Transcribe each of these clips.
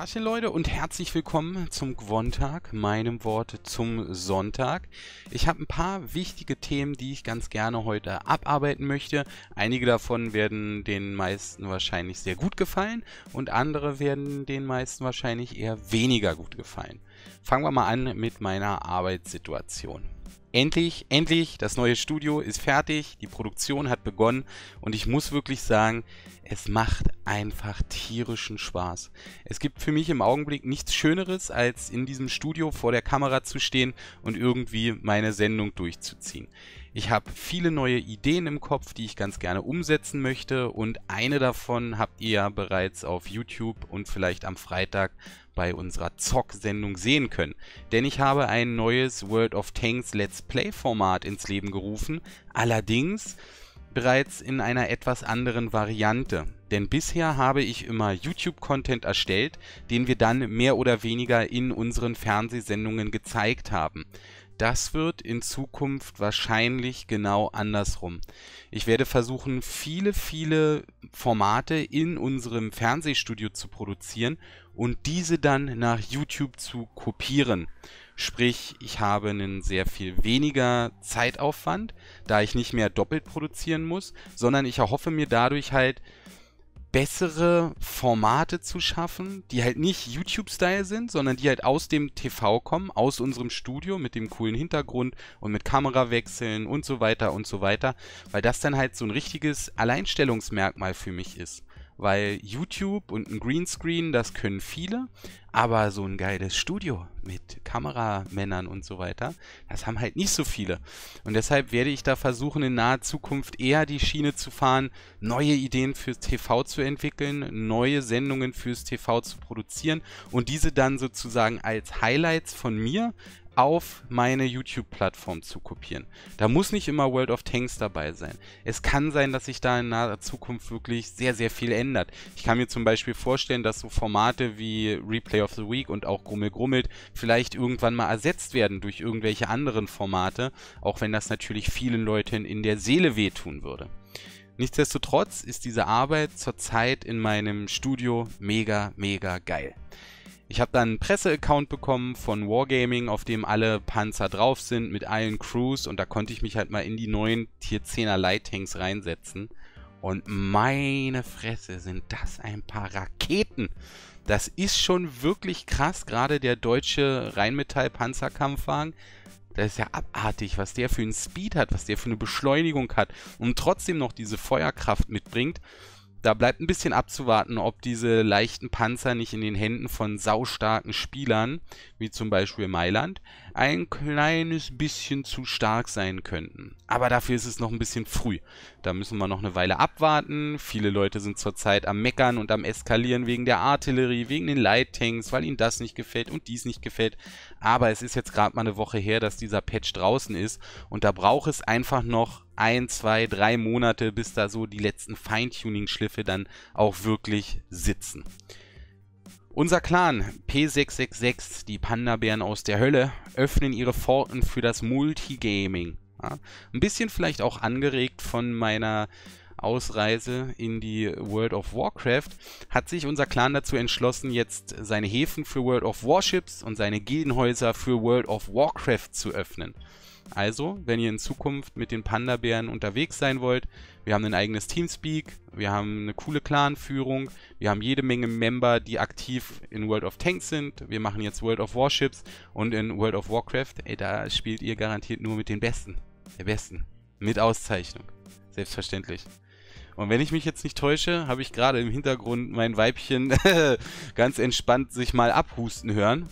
Tasche, Leute, und herzlich willkommen zum Gwontag, meinem Wort zum Sonntag. Ich habe ein paar wichtige Themen, die ich ganz gerne heute abarbeiten möchte. Einige davon werden den meisten wahrscheinlich sehr gut gefallen und andere werden den meisten wahrscheinlich eher weniger gut gefallen. Fangen wir mal an mit meiner Arbeitssituation endlich, endlich, das neue Studio ist fertig, die Produktion hat begonnen und ich muss wirklich sagen, es macht einfach tierischen Spaß. Es gibt für mich im Augenblick nichts Schöneres, als in diesem Studio vor der Kamera zu stehen und irgendwie meine Sendung durchzuziehen. Ich habe viele neue Ideen im Kopf, die ich ganz gerne umsetzen möchte und eine davon habt ihr ja bereits auf YouTube und vielleicht am Freitag bei unserer Zock-Sendung sehen können. Denn ich habe ein neues World of Tanks Let's Play-Format ins Leben gerufen, allerdings bereits in einer etwas anderen Variante. Denn bisher habe ich immer YouTube-Content erstellt, den wir dann mehr oder weniger in unseren Fernsehsendungen gezeigt haben das wird in Zukunft wahrscheinlich genau andersrum. Ich werde versuchen, viele, viele Formate in unserem Fernsehstudio zu produzieren und diese dann nach YouTube zu kopieren. Sprich, ich habe einen sehr viel weniger Zeitaufwand, da ich nicht mehr doppelt produzieren muss, sondern ich erhoffe mir dadurch halt bessere Formate zu schaffen, die halt nicht YouTube-Style sind, sondern die halt aus dem TV kommen, aus unserem Studio mit dem coolen Hintergrund und mit Kamerawechseln und so weiter und so weiter, weil das dann halt so ein richtiges Alleinstellungsmerkmal für mich ist weil YouTube und ein Greenscreen, das können viele, aber so ein geiles Studio mit Kameramännern und so weiter, das haben halt nicht so viele. Und deshalb werde ich da versuchen, in naher Zukunft eher die Schiene zu fahren, neue Ideen fürs TV zu entwickeln, neue Sendungen fürs TV zu produzieren und diese dann sozusagen als Highlights von mir auf meine YouTube-Plattform zu kopieren. Da muss nicht immer World of Tanks dabei sein. Es kann sein, dass sich da in naher Zukunft wirklich sehr, sehr viel ändert. Ich kann mir zum Beispiel vorstellen, dass so Formate wie Replay of the Week und auch Grummel Grummelt vielleicht irgendwann mal ersetzt werden durch irgendwelche anderen Formate, auch wenn das natürlich vielen Leuten in der Seele wehtun würde. Nichtsdestotrotz ist diese Arbeit zurzeit in meinem Studio mega, mega geil. Ich habe dann einen Presseaccount bekommen von Wargaming, auf dem alle Panzer drauf sind mit allen Crews und da konnte ich mich halt mal in die neuen Tier 10er Light Tanks reinsetzen. Und meine Fresse, sind das ein paar Raketen. Das ist schon wirklich krass, gerade der deutsche Rheinmetall-Panzerkampfwagen. Das ist ja abartig, was der für einen Speed hat, was der für eine Beschleunigung hat und trotzdem noch diese Feuerkraft mitbringt da bleibt ein bisschen abzuwarten, ob diese leichten Panzer nicht in den Händen von saustarken Spielern, wie zum Beispiel Mailand, ein kleines bisschen zu stark sein könnten. Aber dafür ist es noch ein bisschen früh. Da müssen wir noch eine Weile abwarten. Viele Leute sind zurzeit am Meckern und am Eskalieren wegen der Artillerie, wegen den Light-Tanks, weil ihnen das nicht gefällt und dies nicht gefällt. Aber es ist jetzt gerade mal eine Woche her, dass dieser Patch draußen ist und da braucht es einfach noch ein, zwei, drei Monate, bis da so die letzten Feintuning-Schliffe dann auch wirklich sitzen. Unser Clan P666, die Panda-Bären aus der Hölle, öffnen ihre Pforten für das Multigaming. Ja, ein bisschen vielleicht auch angeregt von meiner Ausreise in die World of Warcraft, hat sich unser Clan dazu entschlossen, jetzt seine Häfen für World of Warships und seine Gildenhäuser für World of Warcraft zu öffnen. Also, wenn ihr in Zukunft mit den Panda-Bären unterwegs sein wollt, wir haben ein eigenes Teamspeak, wir haben eine coole Clan-Führung, wir haben jede Menge Member, die aktiv in World of Tanks sind, wir machen jetzt World of Warships und in World of Warcraft, ey, da spielt ihr garantiert nur mit den Besten. Der Besten. Mit Auszeichnung. Selbstverständlich. Und wenn ich mich jetzt nicht täusche, habe ich gerade im Hintergrund mein Weibchen ganz entspannt sich mal abhusten hören.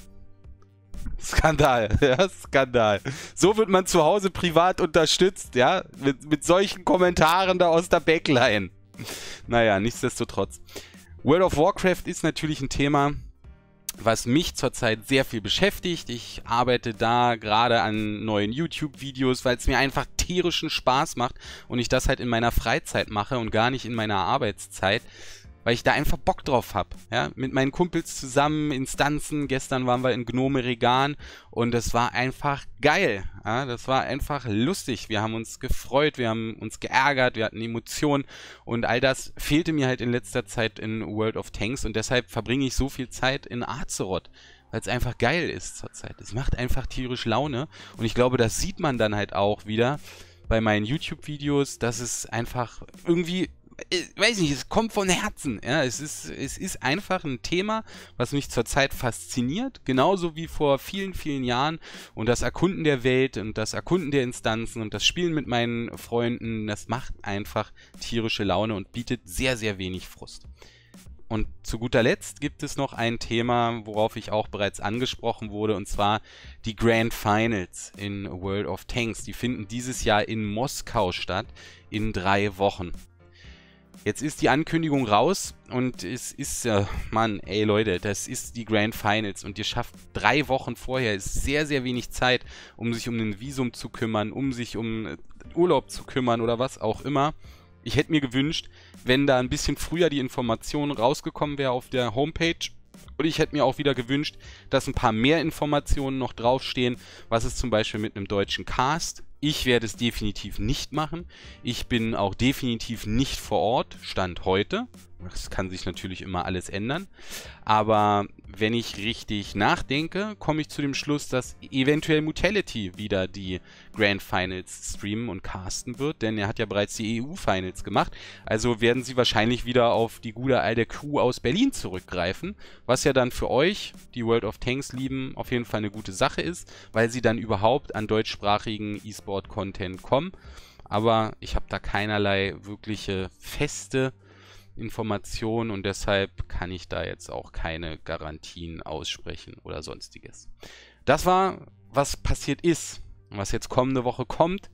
Skandal, ja, Skandal. So wird man zu Hause privat unterstützt, ja, mit, mit solchen Kommentaren da aus der Backline. Naja, nichtsdestotrotz. World of Warcraft ist natürlich ein Thema, was mich zurzeit sehr viel beschäftigt. Ich arbeite da gerade an neuen YouTube-Videos, weil es mir einfach tierischen Spaß macht und ich das halt in meiner Freizeit mache und gar nicht in meiner Arbeitszeit weil ich da einfach Bock drauf habe. Ja? Mit meinen Kumpels zusammen, Instanzen, gestern waren wir in Gnome Regan und es war einfach geil. Ja? Das war einfach lustig. Wir haben uns gefreut, wir haben uns geärgert, wir hatten Emotionen und all das fehlte mir halt in letzter Zeit in World of Tanks und deshalb verbringe ich so viel Zeit in Azeroth weil es einfach geil ist zurzeit. Es macht einfach tierisch Laune und ich glaube, das sieht man dann halt auch wieder bei meinen YouTube-Videos, dass es einfach irgendwie äh, ich weiß nicht, es kommt von Herzen. Ja, es ist, es ist einfach ein Thema, was mich zurzeit fasziniert, genauso wie vor vielen, vielen Jahren. Und das Erkunden der Welt und das Erkunden der Instanzen und das Spielen mit meinen Freunden, das macht einfach tierische Laune und bietet sehr, sehr wenig Frust. Und zu guter Letzt gibt es noch ein Thema, worauf ich auch bereits angesprochen wurde, und zwar die Grand Finals in World of Tanks. Die finden dieses Jahr in Moskau statt, in drei Wochen. Jetzt ist die Ankündigung raus und es ist, äh, Mann, ey Leute, das ist die Grand Finals und ihr schafft drei Wochen vorher, sehr, sehr wenig Zeit, um sich um ein Visum zu kümmern, um sich um äh, Urlaub zu kümmern oder was auch immer. Ich hätte mir gewünscht, wenn da ein bisschen früher die Information rausgekommen wäre auf der Homepage. Und ich hätte mir auch wieder gewünscht, dass ein paar mehr Informationen noch draufstehen, was es zum Beispiel mit einem deutschen Cast ich werde es definitiv nicht machen. Ich bin auch definitiv nicht vor Ort, Stand heute. Das kann sich natürlich immer alles ändern. Aber wenn ich richtig nachdenke, komme ich zu dem Schluss, dass eventuell Mutality wieder die Grand Finals streamen und casten wird, denn er hat ja bereits die EU-Finals gemacht. Also werden sie wahrscheinlich wieder auf die gute alte Crew aus Berlin zurückgreifen, was ja dann für euch, die World of Tanks lieben, auf jeden Fall eine gute Sache ist, weil sie dann überhaupt an deutschsprachigen E-Sport-Content kommen. Aber ich habe da keinerlei wirkliche feste Informationen und deshalb kann ich da jetzt auch keine Garantien aussprechen oder sonstiges. Das war, was passiert ist. Was jetzt kommende Woche kommt,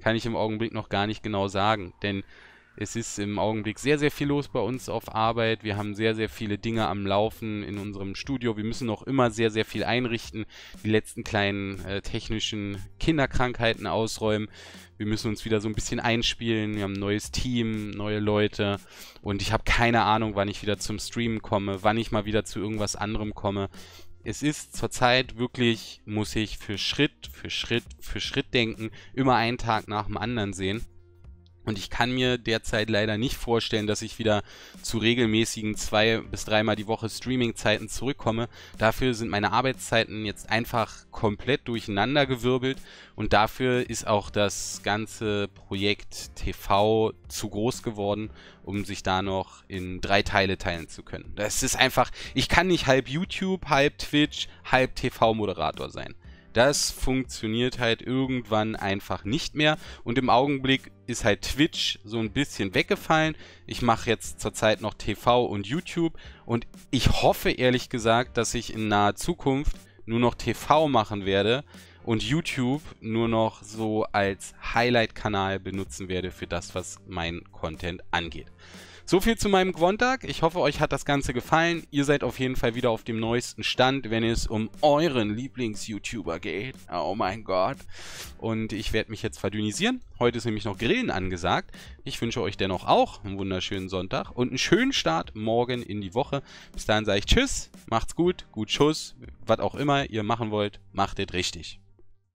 kann ich im Augenblick noch gar nicht genau sagen, denn es ist im Augenblick sehr, sehr viel los bei uns auf Arbeit. Wir haben sehr, sehr viele Dinge am Laufen in unserem Studio. Wir müssen noch immer sehr, sehr viel einrichten, die letzten kleinen äh, technischen Kinderkrankheiten ausräumen. Wir müssen uns wieder so ein bisschen einspielen. Wir haben ein neues Team, neue Leute. Und ich habe keine Ahnung, wann ich wieder zum Streamen komme, wann ich mal wieder zu irgendwas anderem komme. Es ist zurzeit wirklich, muss ich für Schritt, für Schritt, für Schritt denken, immer einen Tag nach dem anderen sehen. Und ich kann mir derzeit leider nicht vorstellen, dass ich wieder zu regelmäßigen zwei bis dreimal die Woche Streaming-Zeiten zurückkomme. Dafür sind meine Arbeitszeiten jetzt einfach komplett durcheinandergewirbelt und dafür ist auch das ganze Projekt TV zu groß geworden, um sich da noch in drei Teile teilen zu können. Das ist einfach, ich kann nicht halb YouTube, halb Twitch, halb TV-Moderator sein. Das funktioniert halt irgendwann einfach nicht mehr. Und im Augenblick ist halt Twitch so ein bisschen weggefallen. Ich mache jetzt zurzeit noch TV und YouTube. Und ich hoffe ehrlich gesagt, dass ich in naher Zukunft nur noch TV machen werde und YouTube nur noch so als Highlight-Kanal benutzen werde für das, was mein Content angeht. So viel zu meinem Quantag. Ich hoffe, euch hat das Ganze gefallen. Ihr seid auf jeden Fall wieder auf dem neuesten Stand, wenn es um euren Lieblings-YouTuber geht. Oh mein Gott. Und ich werde mich jetzt verdünnisieren. Heute ist nämlich noch Grillen angesagt. Ich wünsche euch dennoch auch einen wunderschönen Sonntag und einen schönen Start morgen in die Woche. Bis dahin sage ich Tschüss, macht's gut, gut Schuss, was auch immer ihr machen wollt, macht es richtig.